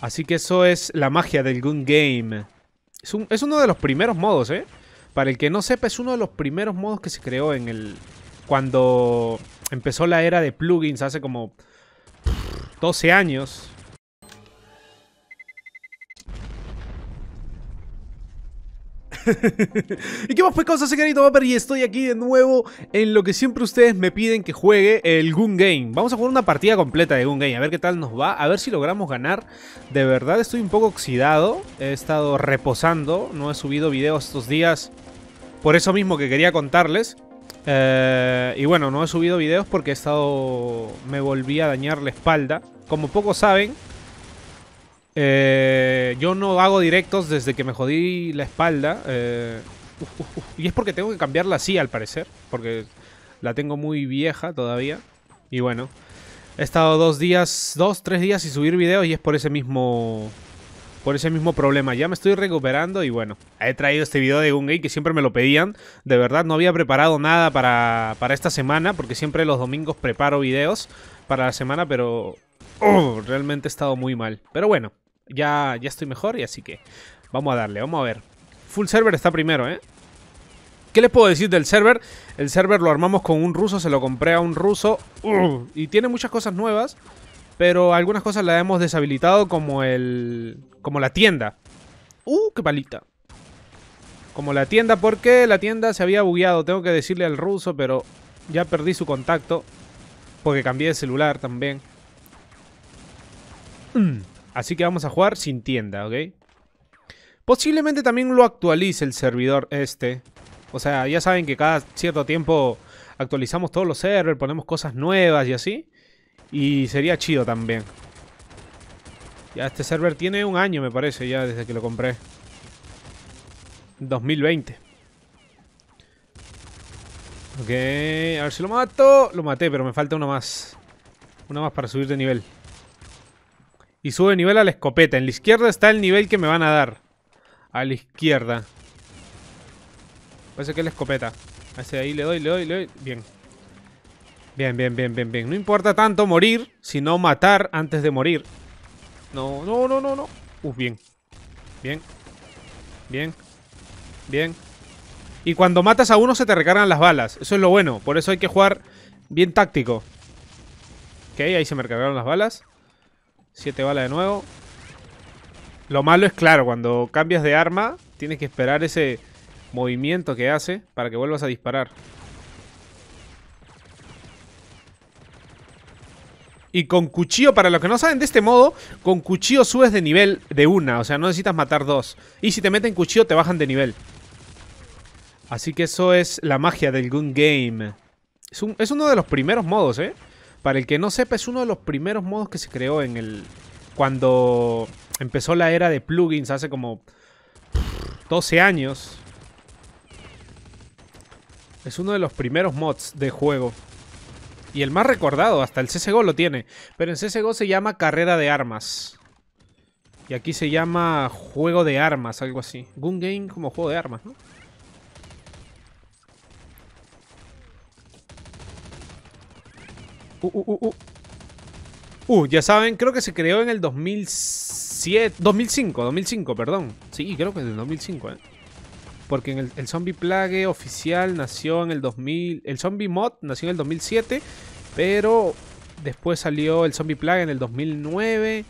Así que eso es la magia del Gun Game. Es, uno de los primeros modos, ¿eh? Para el que no sepa, es uno de los primeros modos que se creó en el... Cuando empezó la era de plugins hace como 12 años. ¿Y qué más pues cosa, señorito? Vapor? Y estoy aquí de nuevo en lo que siempre ustedes me piden que juegue, el Goon Game. Vamos a jugar una partida completa de Goon Game, a ver qué tal nos va, a ver si logramos ganar. De verdad estoy un poco oxidado, he estado reposando, no he subido videos estos días por eso mismo que quería contarles. Eh, y bueno, no he subido videos porque he estado... me volví a dañar la espalda. Como pocos saben... Eh, yo no hago directos desde que me jodí la espalda. Eh, y es porque tengo que cambiarla así, al parecer. Porque la tengo muy vieja todavía. Y bueno, he estado dos días, dos, tres días sin subir videos y es por ese mismo... Por ese mismo problema, ya me estoy recuperando y bueno, he traído este video de Gungay que siempre me lo pedían. De verdad no había preparado nada para, esta semana porque siempre los domingos preparo videos para la semana, pero oh, realmente he estado muy mal. Pero bueno, ya, ya estoy mejor y así que vamos a darle, vamos a ver. Full server está primero, ¿eh? ¿Qué les puedo decir del server? El server lo armamos con un ruso, se lo compré a un ruso. y tiene muchas cosas nuevas, pero algunas cosas las hemos deshabilitado como el... Como la tienda. ¡Uh, qué palita! Como la tienda, porque la tienda se había bugueado. Tengo que decirle al ruso, pero ya perdí su contacto. Porque cambié de celular también. Mm. Así que vamos a jugar sin tienda, ¿ok? Posiblemente también lo actualice el servidor este. O sea, ya saben que cada cierto tiempo actualizamos todos los servers, ponemos cosas nuevas y así. Y sería chido también. Ya este server tiene un año, me parece, ya desde que lo compré. 2020. Ok, a ver si lo mato. Lo maté, pero me falta uno más. Uno más para subir de nivel. Y sube nivel a la escopeta. En la izquierda está el nivel que me van a dar. A la izquierda. Parece que es la escopeta. de ahí le doy, le doy, le doy. Bien. Bien, bien, bien, bien, bien. No importa tanto morir, sino matar antes de morir. No, no, no, no, no. Uf, bien. Bien. Bien. Bien. Y cuando matas a uno se te recargan las balas. Eso es lo bueno. Por eso hay que jugar bien táctico. Ok, ahí se me recargaron las balas. Siete balas de nuevo. Lo malo es claro, cuando cambias de arma, tienes que esperar ese movimiento que hace para que vuelvas a disparar. Y con cuchillo, para los que no saben de este modo, con cuchillo subes de nivel de una, o sea, no necesitas matar dos. Y si te meten cuchillo, te bajan de nivel. Así que eso es la magia del Gun Game. es uno de los primeros modos, ¿eh? Para el que no sepa, es uno de los primeros modos que se creó en el... Cuando empezó la era de plugins hace como 12 años. Es uno de los primeros mods de juego. Y el más recordado, hasta el CSGO lo tiene. Pero en CSGO se llama Carrera de Armas. Y aquí se llama Juego de Armas, algo así. Gun Game como Juego de Armas, ¿no? Uh, uh, uh, uh, ya saben, creo que se creó en el 2007... 2005, 2005, perdón. Sí, creo que en el 2005, ¿eh? Porque en el, Zombie Plague oficial nació en el 2000... El Zombie Mod nació en el 2007, pero después salió el Zombie Plague en el 2009...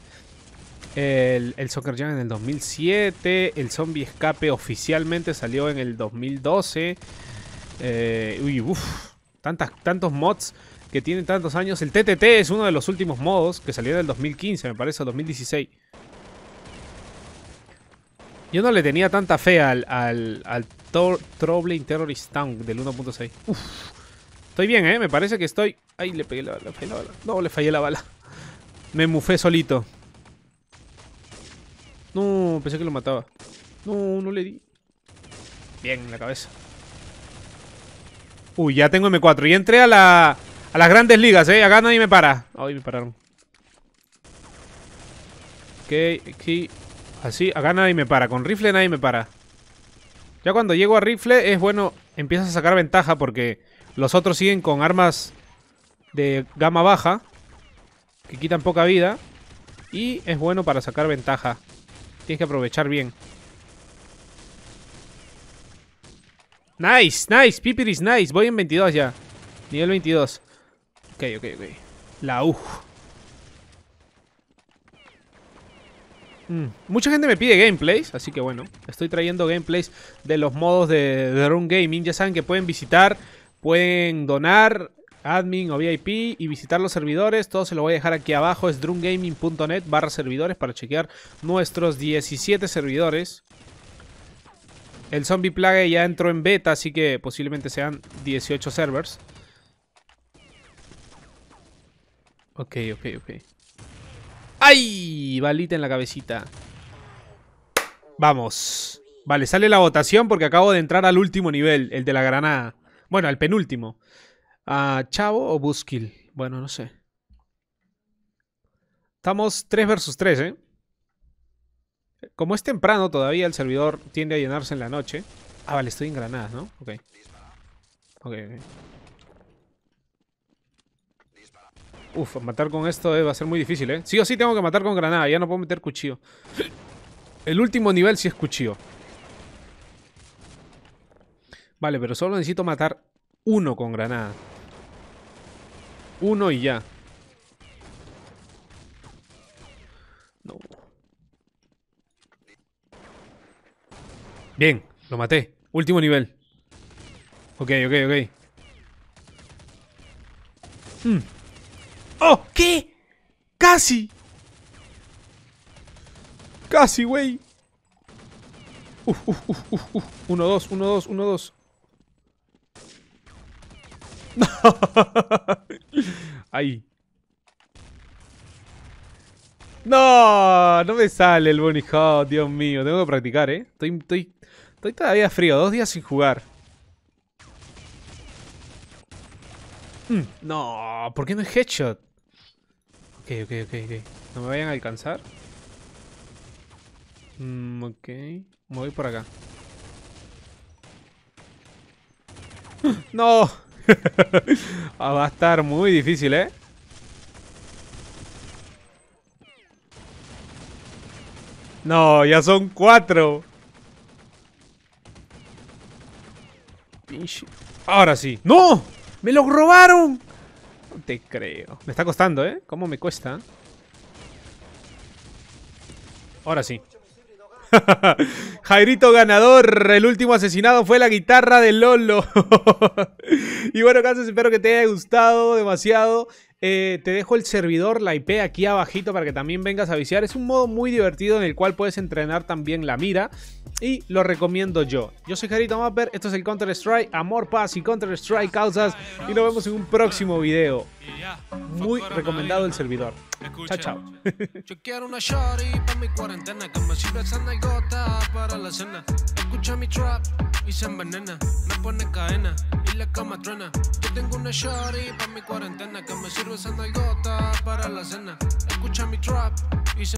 El, el Soccer Jam en el 2007, el Zombie Escape oficialmente salió en el 2012. Eh, uy, uff, tantos mods que tiene tantos años. El TTT es uno de los últimos modos que salió del 2015, me parece, 2016. Yo no le tenía tanta fe al, al, al Terrorist Tank del 1.6. Estoy bien, ¿eh? Me parece que estoy... Ay, le pegué la bala, No, le fallé la bala. Me mufé solito. No, pensé que lo mataba. No, no le di. Bien, en la cabeza. Uy, ya tengo M4. Y entré a la... A las grandes ligas, eh. Acá nadie me para. Ay, me pararon. Ok, aquí. Así, acá nadie me para. Con rifle nadie me para. Ya cuando llego a rifle es bueno, empiezas a sacar ventaja porque los otros siguen con armas de gama baja que quitan poca vida y es bueno para sacar ventaja. Tienes que aprovechar bien. Nice, nice, Pipiris, nice. Voy en 22 ya. Nivel 22. Ok, ok, ok. La U. Mm. Mucha gente me pide gameplays, así que bueno, estoy trayendo gameplays de los modos de, Drone Gaming. Ya saben que pueden visitar, pueden donar admin o VIP y visitar los servidores. Todo se lo voy a dejar aquí abajo. Es drumgaming.net barra servidores para chequear nuestros 17 servidores. El Zombie Plague ya entró en beta, así que posiblemente sean 18 servers. Ok, ok, ok. ¡Ay! Balita en la cabecita. Vamos. Vale, sale la votación porque acabo de entrar al último nivel, el de la granada. Bueno, al penúltimo. Ah, ¿Chavo o Buskill? Bueno, no sé. Estamos 3 versus 3, ¿eh? Como es temprano todavía, el servidor tiende a llenarse en la noche. Ah, vale, estoy en granadas, ¿no? Ok. Ok, ok. Uf, matar con esto eh, va a ser muy difícil, ¿eh? Sí o sí tengo que matar con granada. Ya no puedo meter cuchillo. El último nivel sí es cuchillo. Vale, pero solo necesito matar uno con granada. Uno y ya. No. Bien, lo maté. Último nivel. Ok, ok, ok. Hmm. ¡Oh! ¿Qué? ¡Casi! ¡Casi, güey! Uno, dos. Uno, dos. Uno, dos. 2, Ahí. No, no me sale el bunny hop, Dios mío. Tengo que practicar, ¿eh? Estoy, estoy, todavía frío, dos días sin jugar. Hmm. no, ¿por qué no es headshot? ok, ok, ok, ok. No me vayan a alcanzar. Mm, ok. voy por acá. ¡No! Ah, va a estar muy difícil, ¿eh? No, ya son cuatro. Ahora sí. ¡No! ¡Me lo robaron! te creo. Me está costando, ¿eh? ¿Cómo me cuesta? Ahora sí. Jairito ganador, el último asesinado fue la guitarra de Lolo. y bueno, cansas, espero que te haya gustado demasiado. Eh, te dejo el servidor, la IP aquí abajito para que también vengas a viciar. Es un modo muy divertido en el cual puedes entrenar también la mira y lo recomiendo yo. Yo soy Jarito Mapper, esto es el Counter Strike, Amor, Paz y Counter Strike Causas y nos vemos en un próximo video. Muy recomendado el servidor. Chao, chao la cama Yo tengo una shorty pa' mi cuarentena que me sirve esa nalgota para la cena. Escucha mi trap y se